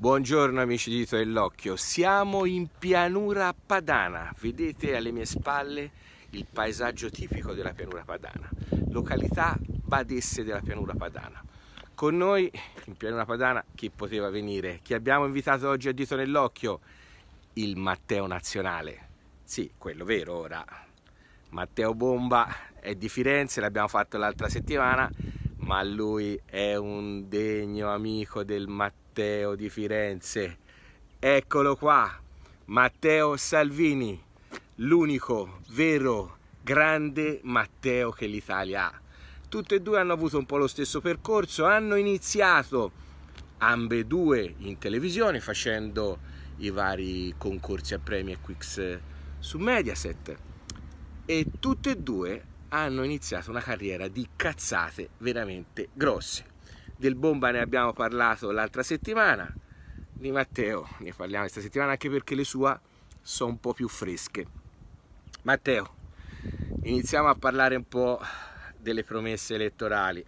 Buongiorno amici di Dito e siamo in pianura padana, vedete alle mie spalle il paesaggio tipico della pianura padana, località Badesse della pianura padana. Con noi in pianura padana chi poteva venire? Chi abbiamo invitato oggi a Dito nell'Occhio? il Matteo Nazionale. Sì, quello vero ora. Matteo Bomba è di Firenze, l'abbiamo fatto l'altra settimana, ma lui è un degno amico del Matteo di Firenze. Eccolo qua, Matteo Salvini, l'unico vero grande Matteo che l'Italia ha. Tutti e due hanno avuto un po' lo stesso percorso, hanno iniziato ambedue in televisione facendo i vari concorsi a premi e quiz su Mediaset e tutte e due hanno iniziato una carriera di cazzate veramente grosse. Del Bomba ne abbiamo parlato l'altra settimana, di Matteo ne parliamo questa settimana anche perché le sue sono un po' più fresche. Matteo, iniziamo a parlare un po' delle promesse elettorali.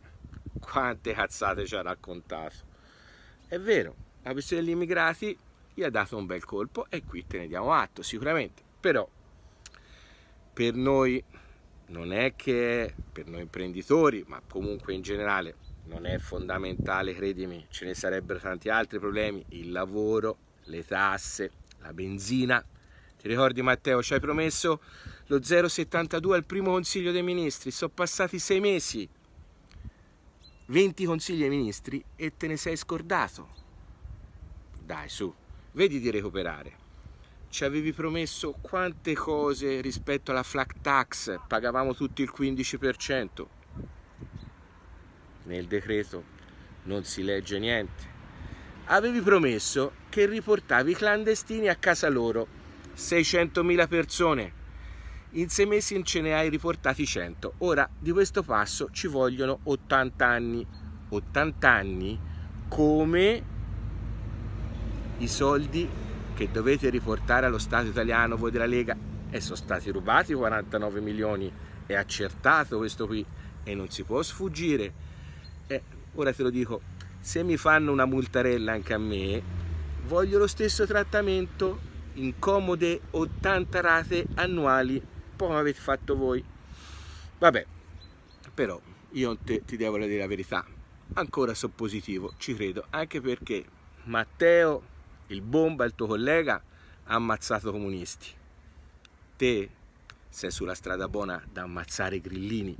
Quante cazzate ci ha raccontato. È vero, la questione degli immigrati gli ha dato un bel colpo e qui te ne diamo atto sicuramente, però per noi non è che per noi imprenditori, ma comunque in generale non è fondamentale, credimi, ce ne sarebbero tanti altri problemi, il lavoro, le tasse, la benzina. Ti ricordi Matteo, ci hai promesso lo 0,72 al primo Consiglio dei Ministri, sono passati sei mesi, 20 Consigli ai Ministri e te ne sei scordato. Dai su vedi di recuperare. Ci avevi promesso quante cose rispetto alla flat tax, pagavamo tutti il 15%. Nel decreto non si legge niente. Avevi promesso che riportavi i clandestini a casa loro, 600.000 persone. In sei mesi ce ne hai riportati 100. Ora, di questo passo ci vogliono 80 anni. 80 anni come i soldi che dovete riportare allo Stato italiano voi della Lega e sono stati rubati 49 milioni è accertato questo qui e non si può sfuggire E ora te lo dico se mi fanno una multarella anche a me voglio lo stesso trattamento in comode 80 rate annuali come avete fatto voi vabbè però io te, ti devo dire la verità ancora sono positivo ci credo anche perché Matteo il bomba, il tuo collega, ha ammazzato comunisti. Te sei sulla strada buona da ammazzare i grillini.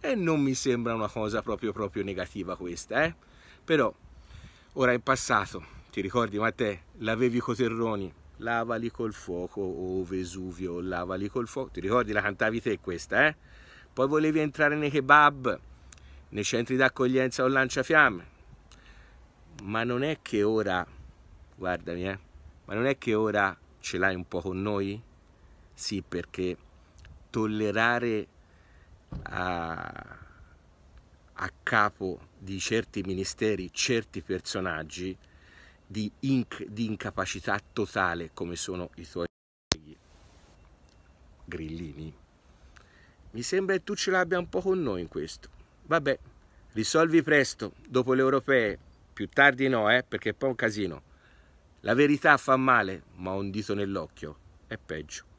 E non mi sembra una cosa proprio proprio negativa questa, eh? Però, ora in passato, ti ricordi ma te, l'avevi i coterroni, lavali col fuoco, o oh Vesuvio, lavali col fuoco, ti ricordi la cantavi te questa, eh? Poi volevi entrare nei kebab, nei centri d'accoglienza o lanciafiamme. Ma non è che ora guardami eh, ma non è che ora ce l'hai un po' con noi? Sì, perché tollerare a, a capo di certi ministeri, certi personaggi di, inc di incapacità totale come sono i tuoi colleghi grillini, mi sembra che tu ce l'abbia un po' con noi in questo. Vabbè, risolvi presto, dopo le europee, più tardi no, eh, perché poi è un casino. La verità fa male, ma un dito nell'occhio è peggio.